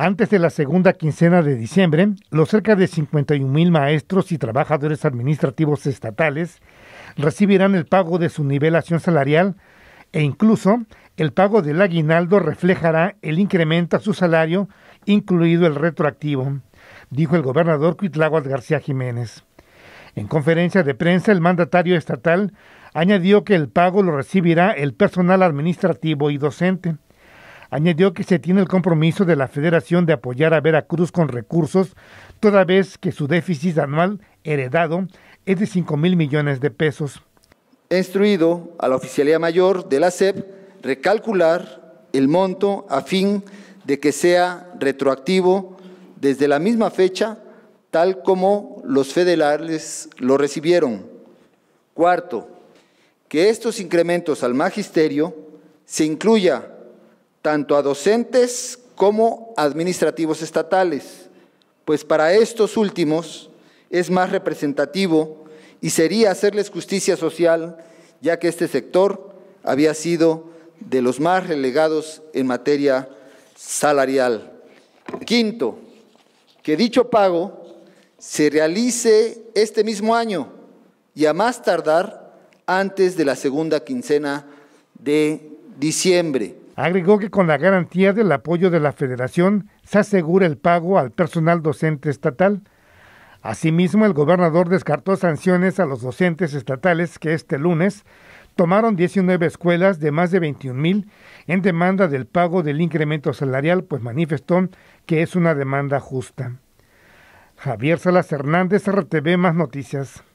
Antes de la segunda quincena de diciembre, los cerca de 51 mil maestros y trabajadores administrativos estatales recibirán el pago de su nivelación salarial e incluso el pago del aguinaldo reflejará el incremento a su salario, incluido el retroactivo, dijo el gobernador Cuitláhuac García Jiménez. En conferencia de prensa, el mandatario estatal añadió que el pago lo recibirá el personal administrativo y docente. Añadió que se tiene el compromiso de la Federación de apoyar a Veracruz con recursos, toda vez que su déficit anual heredado es de 5 mil millones de pesos. He instruido a la Oficialía Mayor de la SEP recalcular el monto a fin de que sea retroactivo desde la misma fecha, tal como los federales lo recibieron. Cuarto, que estos incrementos al magisterio se incluya tanto a docentes como administrativos estatales, pues para estos últimos es más representativo y sería hacerles justicia social, ya que este sector había sido de los más relegados en materia salarial. Quinto, que dicho pago se realice este mismo año y a más tardar antes de la segunda quincena de diciembre. Agregó que con la garantía del apoyo de la federación se asegura el pago al personal docente estatal. Asimismo, el gobernador descartó sanciones a los docentes estatales que este lunes tomaron 19 escuelas de más de 21 mil en demanda del pago del incremento salarial, pues manifestó que es una demanda justa. Javier Salas Hernández, RTV Más Noticias.